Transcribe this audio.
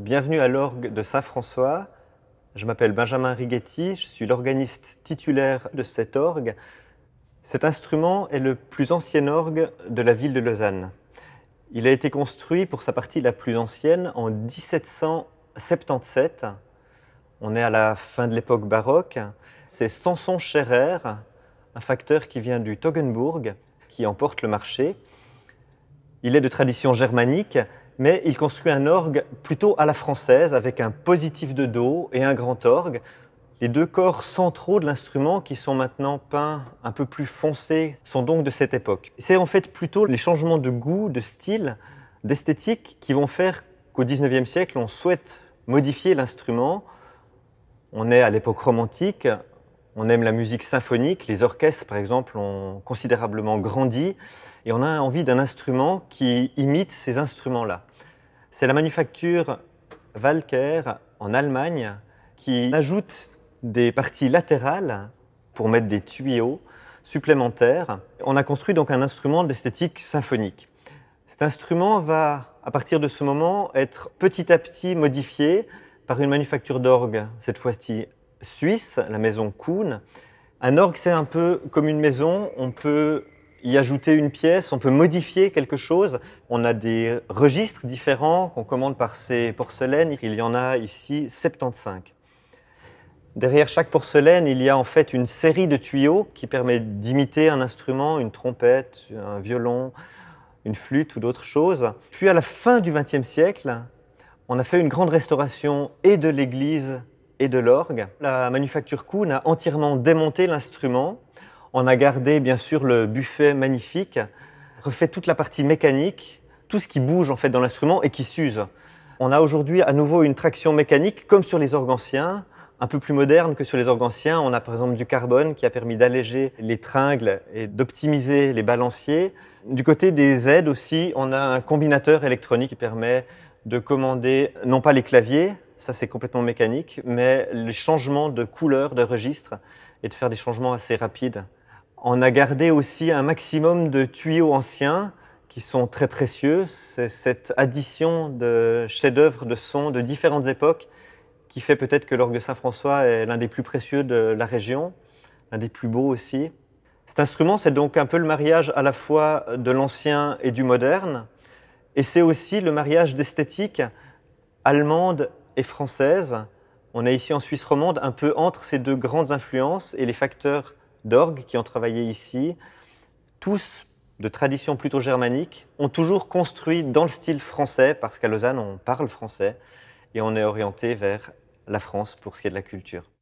Bienvenue à l'orgue de Saint-François. Je m'appelle Benjamin Righetti, je suis l'organiste titulaire de cet orgue. Cet instrument est le plus ancien orgue de la ville de Lausanne. Il a été construit pour sa partie la plus ancienne en 1777. On est à la fin de l'époque baroque. C'est Samson Scherer, un facteur qui vient du Toggenburg, qui emporte le marché. Il est de tradition germanique, mais il construit un orgue plutôt à la française, avec un positif de dos et un grand orgue. Les deux corps centraux de l'instrument, qui sont maintenant peints un peu plus foncés, sont donc de cette époque. C'est en fait plutôt les changements de goût, de style, d'esthétique qui vont faire qu'au XIXe siècle, on souhaite modifier l'instrument. On est à l'époque romantique, on aime la musique symphonique, les orchestres par exemple ont considérablement grandi et on a envie d'un instrument qui imite ces instruments-là. C'est la manufacture Walker en Allemagne qui ajoute des parties latérales pour mettre des tuyaux supplémentaires. On a construit donc un instrument d'esthétique symphonique. Cet instrument va, à partir de ce moment, être petit à petit modifié par une manufacture d'orgue, cette fois-ci suisse, la maison Kuhn. Un orgue, c'est un peu comme une maison, on peut y ajouter une pièce, on peut modifier quelque chose. On a des registres différents qu'on commande par ces porcelaines. Il y en a ici 75. Derrière chaque porcelaine, il y a en fait une série de tuyaux qui permettent d'imiter un instrument, une trompette, un violon, une flûte ou d'autres choses. Puis à la fin du XXe siècle, on a fait une grande restauration et de l'église et de l'orgue. La manufacture Kuhn a entièrement démonté l'instrument on a gardé bien sûr le buffet magnifique, refait toute la partie mécanique, tout ce qui bouge en fait dans l'instrument et qui s'use. On a aujourd'hui à nouveau une traction mécanique comme sur les orgues anciens, un peu plus moderne que sur les orgues anciens. On a par exemple du carbone qui a permis d'alléger les tringles et d'optimiser les balanciers. Du côté des aides aussi, on a un combinateur électronique qui permet de commander non pas les claviers, ça c'est complètement mécanique, mais les changements de couleur, de registre et de faire des changements assez rapides. On a gardé aussi un maximum de tuyaux anciens qui sont très précieux. C'est cette addition de chefs-d'œuvre de son de différentes époques qui fait peut-être que l'orgue Saint-François est l'un des plus précieux de la région, l'un des plus beaux aussi. Cet instrument, c'est donc un peu le mariage à la fois de l'ancien et du moderne, et c'est aussi le mariage d'esthétique allemande et française. On est ici en Suisse romande, un peu entre ces deux grandes influences, et les facteurs d'orgues qui ont travaillé ici, tous de tradition plutôt germanique, ont toujours construit dans le style français, parce qu'à Lausanne, on parle français, et on est orienté vers la France pour ce qui est de la culture.